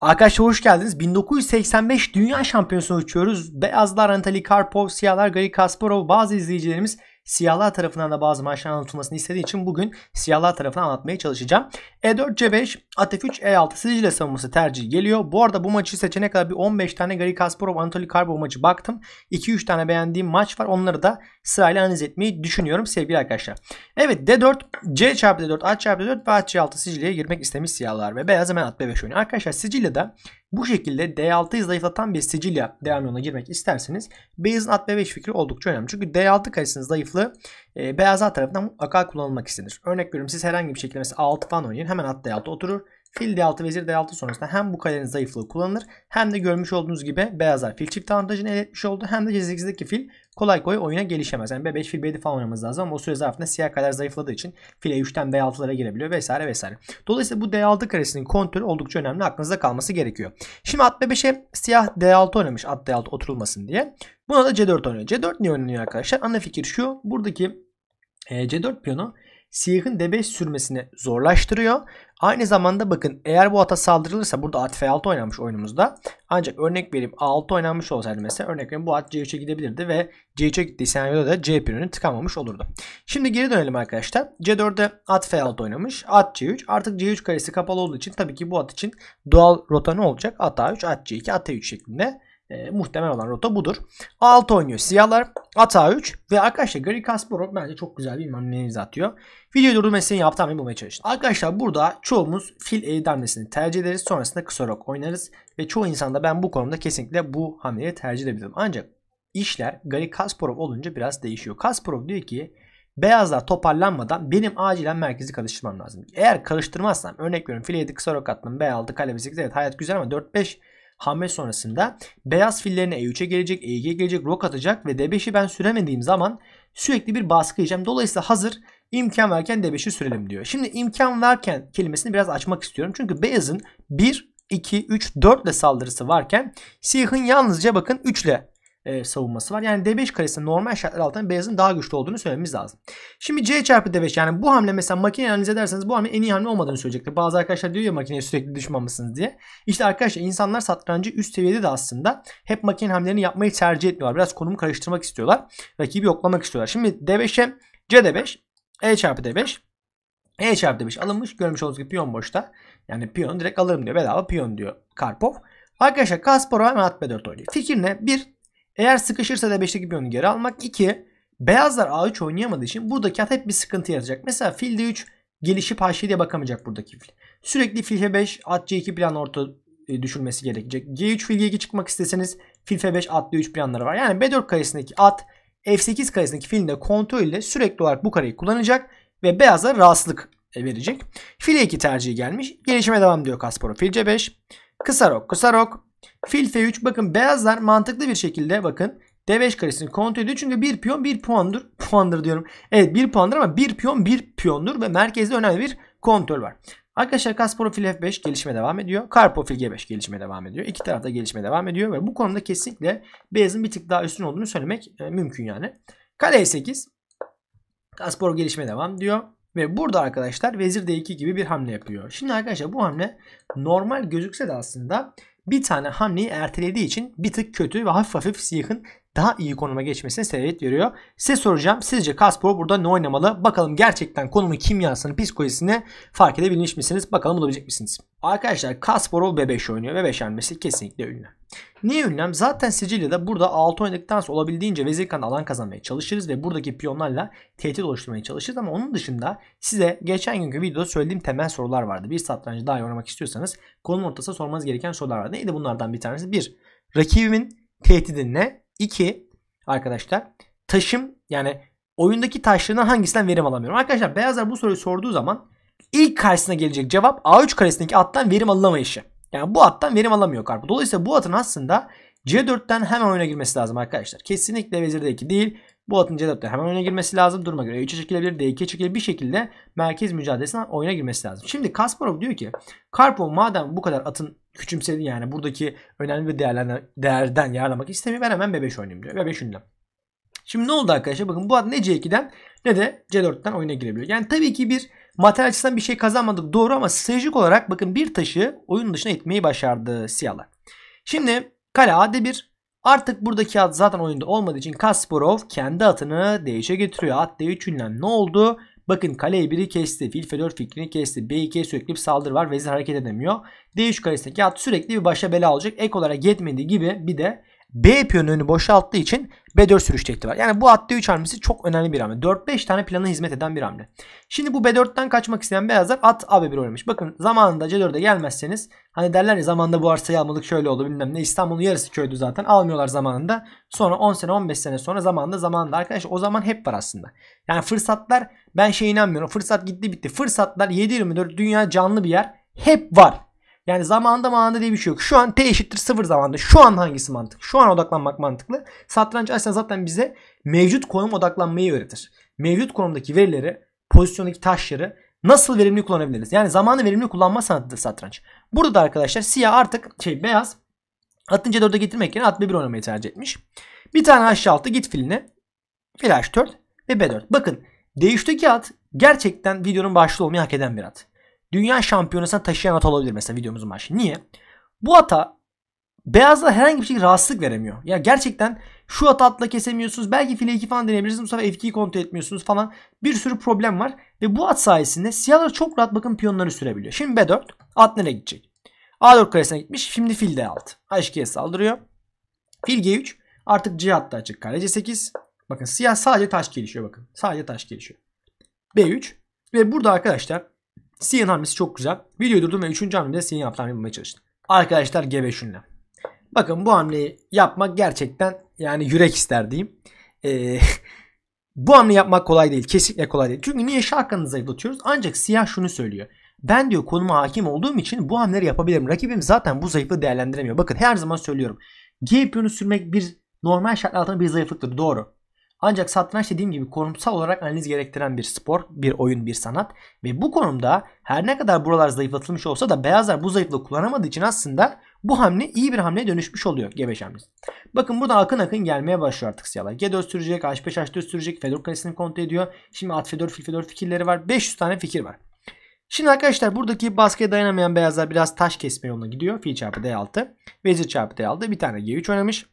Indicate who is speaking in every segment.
Speaker 1: Arkadaşlar hoş geldiniz. 1985 Dünya Şampiyonası'na uçuyoruz. Beyazlar Antalya Karpov, siyahlar Gary Kasparov. Bazı izleyicilerimiz siyahlar tarafından da bazı maçlar anlatılmasını istediği için bugün siyahlar tarafından anlatmaya çalışacağım. E4, C5, at F3, E6 sicile savunması tercihi geliyor. Bu arada bu maçı seçene kadar bir 15 tane Gary Kasparov, Anatoly Karpov maçı baktım. 2-3 tane beğendiğim maç var. Onları da sırayla analiz etmeyi düşünüyorum sevgili arkadaşlar. Evet D4, C çarpı D4, at çarpı D4 ve at C6 sicileye girmek istemiş siyahlar ve beyaz hemen at B5 oynuyor. Arkadaşlar Sicilya'da bu şekilde D6'yı zayıflatan bir Sicilya devam yoluna girmek isterseniz Beyaz'ın at B5 fikri oldukça önemli. Çünkü D6 karesinin zayıflığı e, Beyaz at tarafından mutlaka kullanılmak istenir. Örnek veriyorum siz herhangi bir şekilde mesela A6 falan oynayın hemen at D6 oturur. Fil D6 vezir D6 sonrasında hem bu kalenin zayıflığı kullanılır hem de görmüş olduğunuz gibi beyazlar fil çift avantajını elde etmiş oldu hem de C8'deki fil kolay kolay oyuna gelişemez. Yani B5 fil B7 falan oynamamız lazım ama o süre zarfında siyah kadar zayıfladığı için file 3'ten B6'lara girebiliyor vesaire vesaire. Dolayısıyla bu D6 karesinin kontürü oldukça önemli. Aklınızda kalması gerekiyor. Şimdi at B5'e siyah D6 oynamış at D6 oturulmasın diye. Buna da C4 oynuyor. C4 niye oynanıyor arkadaşlar? Ana fikir şu. Buradaki e, C4 piyonu siyahın d5 sürmesini zorlaştırıyor. Aynı zamanda bakın eğer bu ata saldırılırsa burada at f6 oynanmış oyunumuzda. Ancak örnek vereyim a6 oynanmış olsaydı mesela örnek vereyim bu at c3'e gidebilirdi ve c3'e gittiği senaryoda da c piyonunu tıkanmamış olurdu. Şimdi geri dönelim arkadaşlar. c 4de at f6 oynamış. At c3. Artık c3 karesi kapalı olduğu için tabii ki bu at için doğal rota olacak? At a3, at c2, at e3 şeklinde e, muhtemel olan rota budur. A6 oynuyor siyahlar. At A3 ve arkadaşlar Gary Kasparov bence çok güzel bir imamlarınızı atıyor. Videoyu durdurmayı senin yaptığım hamleyi bulmaya çalıştım. Arkadaşlar burada çoğumuz fil eğri hamlesini tercih ederiz. Sonrasında kısa rok oynarız. Ve çoğu insanda ben bu konuda kesinlikle bu hamleyi tercih edebilirim. Ancak işler Gary Kasparov olunca biraz değişiyor. Kasparov diyor ki beyazlar toparlanmadan benim acilen merkezi karıştırmam lazım. Eğer karıştırmazsam örnek veriyorum fil 7 kısa rok attım B6 kale B8 evet hayat güzel ama 4-5 hamle sonrasında beyaz fillerine E3'e gelecek, E2'ye gelecek, rok atacak ve D5'i ben süremediğim zaman sürekli bir baskı yiyeceğim. Dolayısıyla hazır imkan verken D5'i sürelim diyor. Şimdi imkan verken kelimesini biraz açmak istiyorum. Çünkü beyazın 1, 2, 3, 4 ile saldırısı varken siyahın yalnızca bakın 3 ile e, savunması var. Yani D5 karesinde normal şartlar altında beyazın daha güçlü olduğunu söylememiz lazım. Şimdi C çarpı D5 yani bu hamle mesela makine analiz ederseniz bu hamle en iyi hamle olmadığını söyleyecektir. Bazı arkadaşlar diyor ya makineye sürekli düşmamışsınız diye. İşte arkadaşlar insanlar satrancı üst seviyede de aslında hep makine hamlelerini yapmayı tercih etmiyorlar. Biraz konumu karıştırmak istiyorlar. Rakibi yoklamak istiyorlar. Şimdi D5'e C D5 E çarpı D5 E çarpı D5 alınmış. Görmüş olduğunuz gibi piyon boşta. Yani piyon direkt alırım diyor. Bedava piyon diyor Karpov. Arkadaşlar Kasparov hemen at B4 oynuyor. Fikir ne? Bir eğer sıkışırsa D5'teki piyonu geri almak. 2. Beyazlar A3 oynayamadığı için buradaki at hep bir sıkıntı yaratacak. Mesela fil D3 gelişip H7'ye bakamayacak buradaki fil. Sürekli fil F5 at C2 plan orta e, düşülmesi gerekecek. G3 fil G2 çıkmak isteseniz fil F5 at D3 planları var. Yani B4 karesindeki at F8 karesindeki filin de kontrolüyle sürekli olarak bu kareyi kullanacak ve beyaza rahatsızlık e, verecek. Fil 2 e tercihi gelmiş. Gelişime devam diyor Kasparov. Fil C5. Kısa rok. Kısa rok. Fil F3 bakın beyazlar mantıklı bir şekilde bakın D5 karesini kontrol ediyor. Çünkü bir piyon bir puandır. Puandır diyorum. Evet bir puandır ama bir piyon bir piyondur ve merkezde önemli bir kontrol var. Arkadaşlar Kasparov fil F5 gelişme devam ediyor. Karpov fil G5 gelişme devam ediyor. İki tarafta gelişme devam ediyor ve bu konuda kesinlikle beyazın bir tık daha üstün olduğunu söylemek e, mümkün yani. Kale E8 Kasparov gelişme devam diyor. Ve burada arkadaşlar vezir D2 gibi bir hamle yapıyor. Şimdi arkadaşlar bu hamle normal gözükse de aslında bir tane hamleyi ertelediği için bir tık kötü ve hafif hafif Siyah'ın daha iyi konuma geçmesine sebebiyet veriyor. Size soracağım sizce Kasparov burada ne oynamalı? Bakalım gerçekten konumu kimyasını, psikolojisini fark edebilmiş misiniz? Bakalım bulabilecek misiniz? Arkadaşlar Kasparov B5 oynuyor. B5 hamlesi kesinlikle ünlü. Niye ünlem? Zaten Sicilya'da burada 6 oynadıktan sonra olabildiğince vezir kanı alan kazanmaya çalışırız ve buradaki piyonlarla tehdit oluşturmaya çalışırız ama onun dışında size geçen günkü videoda söylediğim temel sorular vardı. Bir satrancı daha oynamak istiyorsanız konum ortasına sormanız gereken sorular vardı. Neydi bunlardan bir tanesi? bir Rakibimin tehdidi ne? 2 arkadaşlar taşım yani oyundaki taşlarından hangisinden verim alamıyorum. Arkadaşlar beyazlar bu soruyu sorduğu zaman ilk karşısına gelecek cevap A3 karesindeki attan verim alınamayışı. Yani bu attan verim alamıyor karpı. Dolayısıyla bu atın aslında C4'ten hemen oyuna girmesi lazım arkadaşlar. Kesinlikle vezir 2 değil. Bu atın C4'te hemen oyuna girmesi lazım. Duruma göre E3'e çekilebilir, D2'ye çekilebilir. Bir şekilde merkez mücadelesine oyuna girmesi lazım. Şimdi Kasparov diyor ki Karpov madem bu kadar atın küçümsedi yani buradaki önemli bir değerlerden, değerden yararlamak istemiyor. Ben hemen B5 oynayayım diyor. B5 ünlem. Şimdi ne oldu arkadaşlar? Bakın bu at ne C2'den ne de C4'ten oyuna girebiliyor. Yani tabii ki bir materyal açısından bir şey kazanmadık doğru ama stratejik olarak bakın bir taşı oyun dışına itmeyi başardı siyahlar. Şimdi kale a bir. Artık buradaki at zaten oyunda olmadığı için Kasparov kendi atını değişe getiriyor. At D3 ünlem ne oldu? Bakın kaleyi biri kesti. Fil F4 fikrini kesti. B2'ye sürekli bir saldırı var. Vezir hareket edemiyor. D3 kalesindeki at sürekli bir başa bela olacak. Ek olarak yetmediği gibi bir de B piyonunu boşalttığı için B4 sürüş tehdidi var. Yani bu attığı 3 hamlesi çok önemli bir hamle. 4-5 tane plana hizmet eden bir hamle. Şimdi bu B4'ten kaçmak isteyen beyazlar at AB1 oynamış. Bakın zamanında C4'e gelmezseniz hani derler ya zamanında bu arsayı almadık şöyle oldu bilmem ne. İstanbul'un yarısı köydü zaten almıyorlar zamanında. Sonra 10 sene 15 sene sonra zamanında zamanında arkadaşlar o zaman hep var aslında. Yani fırsatlar ben şey inanmıyorum fırsat gitti bitti. Fırsatlar 7-24 dünya canlı bir yer hep var. Yani zamanda manada diye bir şey yok. Şu an t eşittir sıfır zamanda. Şu an hangisi mantık? Şu an odaklanmak mantıklı. Satranç açsan zaten bize mevcut konum odaklanmayı öğretir. Mevcut konumdaki verileri, pozisyondaki taşları nasıl verimli kullanabiliriz? Yani zamanı verimli kullanma sanatıdır satranç. Burada da arkadaşlar siyah artık şey beyaz atın C4'e getirmek yerine at B1 oynamayı tercih etmiş. Bir tane H6 git filine. Fil H4 ve B4. Bakın D3'teki at gerçekten videonun başlığı olmayı hak eden bir at dünya şampiyonasına taşıyan hata olabilir mesela videomuzun başı. Niye? Bu ata beyazla herhangi bir şey rahatsızlık veremiyor. Ya gerçekten şu hata atla kesemiyorsunuz. Belki file 2 falan deneyebilirsiniz. Bu sefer F2'yi kontrol etmiyorsunuz falan. Bir sürü problem var. Ve bu at sayesinde siyahlar çok rahat bakın piyonları sürebiliyor. Şimdi B4 at nereye gidecek? A4 karesine gitmiş. Şimdi fil D6. H2'ye saldırıyor. Fil G3 artık C hatta açık. Kale C8. Bakın siyah sadece taş gelişiyor bakın. Sadece taş gelişiyor. B3 ve burada arkadaşlar C'nin hamlesi çok güzel. Videoyu durdum ve 3. hamlemde C'nin yaptığı hamleyi bulmaya çalıştım. Arkadaşlar G5 Bakın bu hamleyi yapmak gerçekten yani yürek ister diyeyim. Ee, bu hamle yapmak kolay değil. Kesinlikle kolay değil. Çünkü niye şarkanızı zayıflatıyoruz? Ancak siyah şunu söylüyor. Ben diyor konuma hakim olduğum için bu hamleleri yapabilirim. Rakibim zaten bu zayıflığı değerlendiremiyor. Bakın her zaman söylüyorum. G piyonu sürmek bir normal şartlar altında bir zayıflıktır. Doğru. Ancak satranç dediğim gibi konumsal olarak analiz gerektiren bir spor, bir oyun, bir sanat. Ve bu konumda her ne kadar buralar zayıflatılmış olsa da beyazlar bu zayıflığı kullanamadığı için aslında bu hamle iyi bir hamleye dönüşmüş oluyor gebeş hamlesi. Bakın burada akın akın gelmeye başlıyor artık siyahlar. G4 sürecek, H5 H4 sürecek, Fedor kalesini kontrol ediyor. Şimdi at Fedor, fil Fedor fikirleri var. 500 tane fikir var. Şimdi arkadaşlar buradaki baskıya dayanamayan beyazlar biraz taş kesme yoluna gidiyor. Fil çarpı D6, vezir çarpı D6. Bir tane G3 oynamış.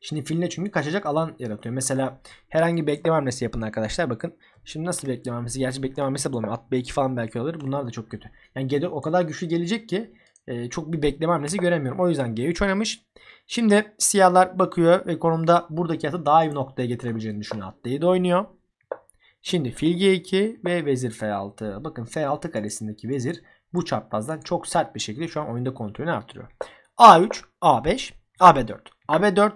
Speaker 1: Şimdi filine çünkü kaçacak alan yaratıyor. Mesela herhangi bir bekleme hamlesi yapın arkadaşlar. Bakın şimdi nasıl bekleme hamlesi? Gerçi bekleme hamlesi bulamıyor. At B2 falan belki alır. Bunlar da çok kötü. Yani G4 o kadar güçlü gelecek ki e, çok bir bekleme hamlesi göremiyorum. O yüzden G3 oynamış. Şimdi siyahlar bakıyor ve konumda buradaki atı daha iyi noktaya getirebileceğini düşünüyor. At D'yi de oynuyor. Şimdi fil G2 ve vezir F6. Bakın F6 karesindeki vezir bu çaprazdan çok sert bir şekilde şu an oyunda kontrolünü artırıyor. A3, A5, AB4. AB4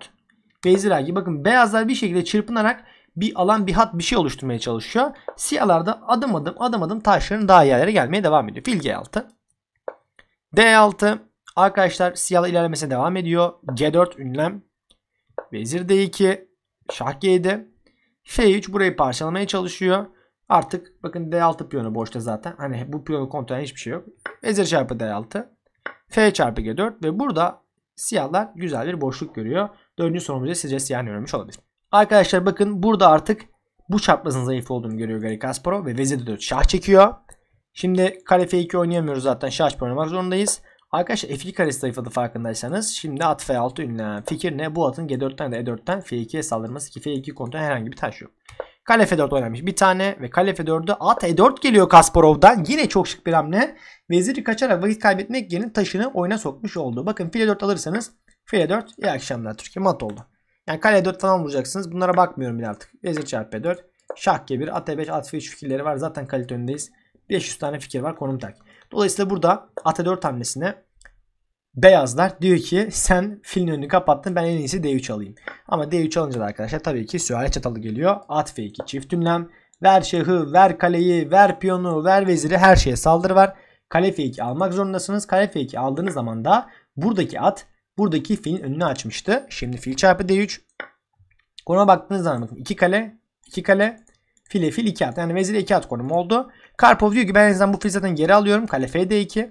Speaker 1: Beyziragi. Bakın beyazlar bir şekilde çırpınarak bir alan bir hat bir şey oluşturmaya çalışıyor. Siyahlar da adım adım adım adım taşların daha yerlere gelmeye devam ediyor. Fil G6. D6. Arkadaşlar siyahlar ilerlemesine devam ediyor. c 4 ünlem. Vezir D2. Şah G7. F3 burayı parçalamaya çalışıyor. Artık bakın D6 piyonu boşta zaten. Hani bu piyonu kontrol hiçbir şey yok. Vezir çarpı D6. F çarpı G4 ve burada siyahlar güzel bir boşluk görüyor. Dördüncü sorumuz ise sizce siyah önermiş olabilir. Arkadaşlar bakın burada artık bu çaprazın zayıf olduğunu görüyor Gary Kasparov ve vezir 4 şah çekiyor. Şimdi kare f2 oynayamıyoruz zaten şah açıp oynamak zorundayız. Arkadaşlar f2 karesi zayıfladı farkındaysanız. Şimdi at f6 ünlenen fikir ne? Bu atın g4'ten de e4'ten f2'ye saldırması ki f2 kontrol herhangi bir taş yok. Kale f4 oynamış bir tane ve kale f4'ü at e4 geliyor Kasparov'dan. Yine çok şık bir hamle. Veziri kaçarak vakit kaybetmek yerine taşını oyuna sokmuş oldu. Bakın file 4 alırsanız F'ye 4. İyi akşamlar Türkiye. Mat oldu. Yani kale 4 falan vuracaksınız. Bunlara bakmıyorum bile artık. Vezir çarpı B4. Şah G1. At E5. At F3 fikirleri var. Zaten kalite önündeyiz. 500 tane fikir var. Konum tak. Dolayısıyla burada at E4 hamlesine beyazlar diyor ki sen filin önünü kapattın. Ben en iyisi D3 alayım. Ama D3 alınca da arkadaşlar tabii ki süare çatalı geliyor. At F2 çift dümlem. Ver şahı, ver kaleyi, ver piyonu, ver veziri her şeye saldırı var. Kale F2 almak zorundasınız. Kale F2 aldığınız zaman da buradaki at buradaki filin önünü açmıştı. Şimdi fil çarpı d3. Konuma baktığınız zaman bakın 2 kale 2 kale file fil 2 at. Yani vezir 2 at konum oldu. Karpov diyor ki ben en azından bu fili zaten geri alıyorum. Kale f d2.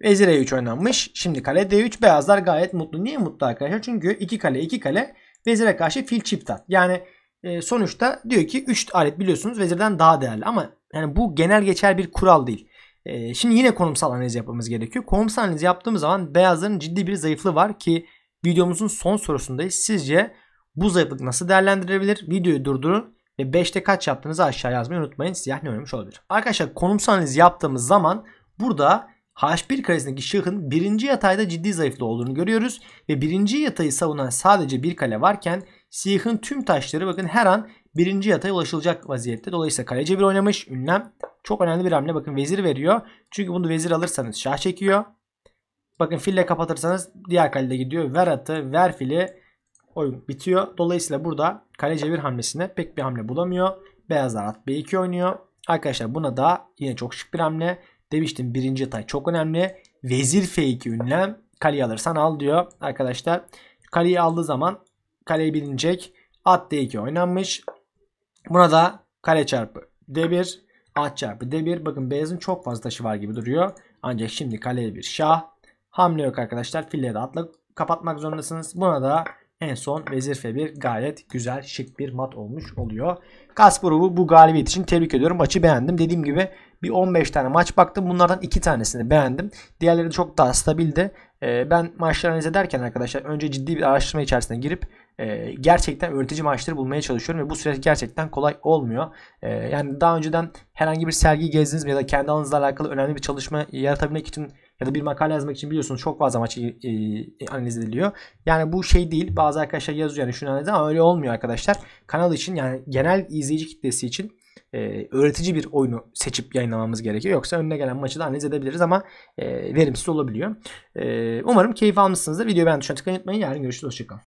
Speaker 1: Vezir e3 oynanmış. Şimdi kale d3 beyazlar gayet mutlu. Niye mutlu arkadaşlar? Çünkü 2 kale 2 kale vezire karşı fil çift at. Yani e, sonuçta diyor ki 3 alet biliyorsunuz vezirden daha değerli. Ama yani bu genel geçer bir kural değil. Ee, şimdi yine konumsal analiz yapmamız gerekiyor. Konumsal analiz yaptığımız zaman beyazların ciddi bir zayıflığı var ki videomuzun son sorusundayız. Sizce bu zayıflık nasıl değerlendirilebilir? Videoyu durdurun ve 5'te kaç yaptığınızı aşağı yazmayı unutmayın. Siyah ne olmuş olabilir? Arkadaşlar konumsal analiz yaptığımız zaman burada H1 karesindeki şahın birinci yatayda ciddi zayıflığı olduğunu görüyoruz ve birinci yatayı savunan sadece bir kale varken Siyah'ın tüm taşları bakın her an birinci yatağa ulaşılacak vaziyette. Dolayısıyla kaleci bir oynamış. Ünlem çok önemli bir hamle. Bakın vezir veriyor. Çünkü bunu vezir alırsanız şah çekiyor. Bakın fille kapatırsanız diğer kalede gidiyor. Ver atı, ver fili. Oyun bitiyor. Dolayısıyla burada kaleci bir hamlesine pek bir hamle bulamıyor. Beyazlar at B2 oynuyor. Arkadaşlar buna da yine çok şık bir hamle. Demiştim birinci yatay çok önemli. Vezir F2 ünlem. Kaleyi alırsan al diyor. Arkadaşlar kaleyi aldığı zaman Kaleye bilinecek. At D2 oynanmış. Buna da kale çarpı D1 at çarpı D1. Bakın beyazın çok fazla taşı var gibi duruyor. Ancak şimdi kaleye bir şah. Hamle yok arkadaşlar. Fille de atla kapatmak zorundasınız. Buna da en son vezir F1 gayet güzel şık bir mat olmuş oluyor. Kasparov'u bu galibiyet için tebrik ediyorum. Maçı beğendim. Dediğim gibi bir 15 tane maç baktım. Bunlardan 2 tanesini beğendim. Diğerleri çok daha stabildi. Ee, ben maçları analiz ederken arkadaşlar önce ciddi bir araştırma içerisine girip ee, gerçekten öğretici maaşları bulmaya çalışıyorum ve bu süreç gerçekten kolay olmuyor. Ee, yani daha önceden herhangi bir sergi gezdiniz mi ya da kendi alanınızla alakalı önemli bir çalışma yaratabilmek için ya da bir makale yazmak için biliyorsunuz çok fazla maç e, e, analiz ediliyor. Yani bu şey değil. Bazı arkadaşlar yazıyor yani şunu analiz ama öyle olmuyor arkadaşlar. Kanal için yani genel izleyici kitlesi için e, öğretici bir oyunu seçip yayınlamamız gerekiyor. Yoksa önüne gelen maçı da analiz edebiliriz ama verimsiz olabiliyor. umarım keyif almışsınızdır. Videoyu beğendiyseniz tıklamayı unutmayın. Yarın görüşürüz. Hoşçakalın.